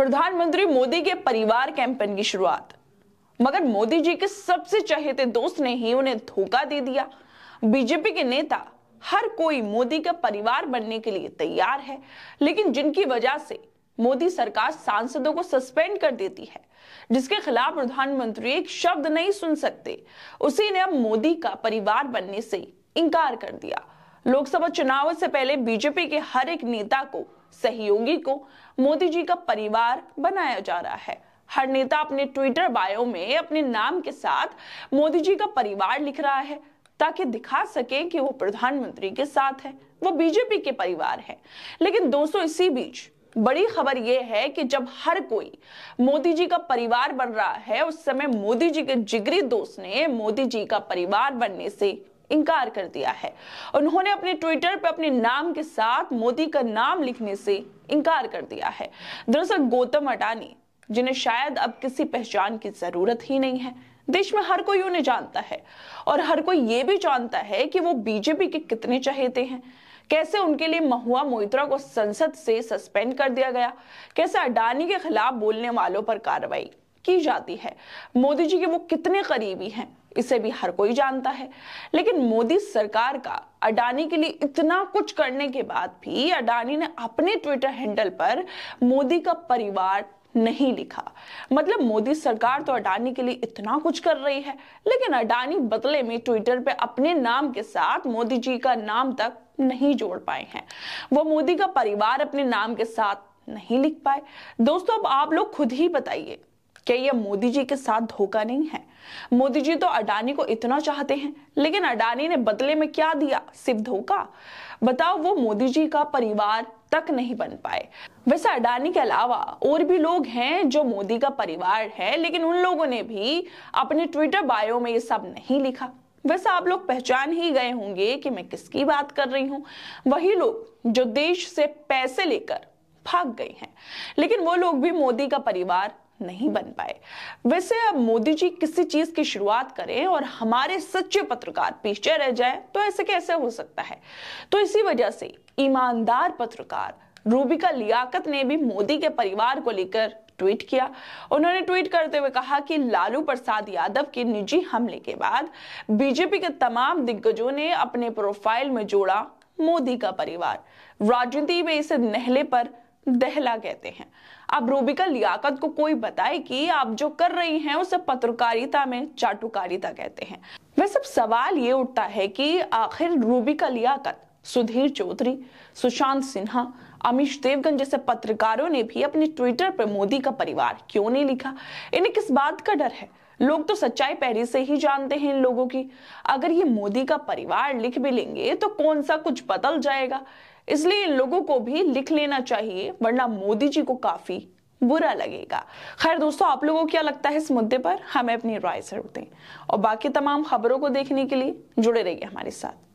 प्रधानमंत्री मोदी के परिवार कैंपेन की शुरुआत मगर मोदी जी के सबसे चहेते दोस्त ने ही उन्हें धोखा दे दिया बीजेपी के नेता हर कोई मोदी का परिवार बनने के लिए तैयार है लेकिन जिनकी वजह से मोदी सरकार सांसदों को सस्पेंड कर देती है जिसके खिलाफ प्रधानमंत्री एक शब्द नहीं सुन सकते उसी ने अब मोदी का परिवार बनने से इनकार कर दिया लोकसभा चुनाव से पहले बीजेपी के हर एक नेता को सहयोगी को मोदी जी का परिवार बनाया जा रहा है हर नेता अपने ट्विटर बायो में अपने नाम के साथ मोदी जी का परिवार लिख रहा है ताकि दिखा सके कि वो प्रधानमंत्री के साथ है वो बीजेपी के परिवार है लेकिन दोस्तों इसी बीच बड़ी खबर यह है कि जब हर कोई मोदी जी का परिवार बन रहा है उस समय मोदी जी के जिगरी दोस्त ने मोदी जी का परिवार बनने से इनकार कर दिया है उन्होंने अपने ट्विटर पर अपने नाम के साथ मोदी का नाम लिखने से इनकार कर दिया है दरअसल गौतम अडानी जिन्हें शायद अब किसी पहचान की जरूरत ही नहीं है देश में हर कोई उन्हें जानता है और हर कोई ये भी जानता है कि वो बीजेपी के कितने चहेते हैं कैसे उनके लिए महुआ मोहित्रा को संसद से सस्पेंड कर दिया गया कैसे अडानी के खिलाफ बोलने वालों पर कार्रवाई की जाती है मोदी जी के वो कितने करीबी हैं इसे भी हर कोई जानता है लेकिन मोदी सरकार का अडानी के लिए इतना कुछ करने के बाद भी अडानी ने अपने ट्विटर हैंडल पर मोदी का परिवार नहीं लिखा मतलब मोदी सरकार तो अडानी के लिए इतना कुछ कर रही है लेकिन अडानी बदले में ट्विटर पे अपने नाम के साथ मोदी जी का नाम तक नहीं जोड़ पाए हैं वो मोदी का परिवार अपने नाम के साथ नहीं लिख पाए दोस्तों अब आप लोग खुद ही बताइए क्या यह मोदी जी के साथ धोखा नहीं है मोदी जी तो अडानी को इतना चाहते हैं लेकिन अडानी ने बदले में क्या दिया सिर्फ धोखा बताओ वो मोदी जी का परिवार तक नहीं बन पाए वैसे अडानी के अलावा और भी लोग हैं जो मोदी का परिवार है लेकिन उन लोगों ने भी अपने ट्विटर बायो में ये सब नहीं लिखा वैसे आप लोग पहचान ही गए होंगे कि मैं किसकी बात कर रही हूँ वही लोग जो देश से पैसे लेकर भाग गए हैं लेकिन वो लोग भी मोदी का परिवार नहीं बन पाए वैसे अब मोदी जी किसी चीज की शुरुआत करें और हमारे सच्चे पत्रकार पीछे रह जाए तो ऐसे कैसे हो सकता है तो इसी वजह से ईमानदार पत्रकार रूबिका लियाकत ने भी मोदी के परिवार को लेकर ट्वीट किया उन्होंने ट्वीट करते हुए कहा कि लालू प्रसाद यादव के निजी हमले के बाद बीजेपी के तमाम दिग्गजों ने अपने प्रोफाइल में जोड़ा मोदी का परिवार राजनीति में इस नहले पर दहला कहते हैं अब रूबिका लियाकत को कोई बताए कि आप जो कर रही हैं उसे पत्रकारिता में चाटुकारिता कहते हैं वैसे सवाल ये उठता है कि आखिर रूबिका लियाकत सुधीर चौधरी सुशांत सिन्हा अमीश देवगन जैसे पत्रकारों ने भी अपने ट्विटर पर मोदी का परिवार क्यों नहीं लिखा इन्हें किस बात का डर है लोग तो सच्चाई पहले से ही जानते हैं इन लोगों की अगर ये मोदी का परिवार लिख भी लेंगे तो कौन सा कुछ बदल जाएगा इसलिए इन लोगों को भी लिख लेना चाहिए वरना मोदी जी को काफी बुरा लगेगा खैर दोस्तों आप लोगों को क्या लगता है इस मुद्दे पर हमें अपनी राय जरूर दें और बाकी तमाम खबरों को देखने के लिए जुड़े रहिए हमारे साथ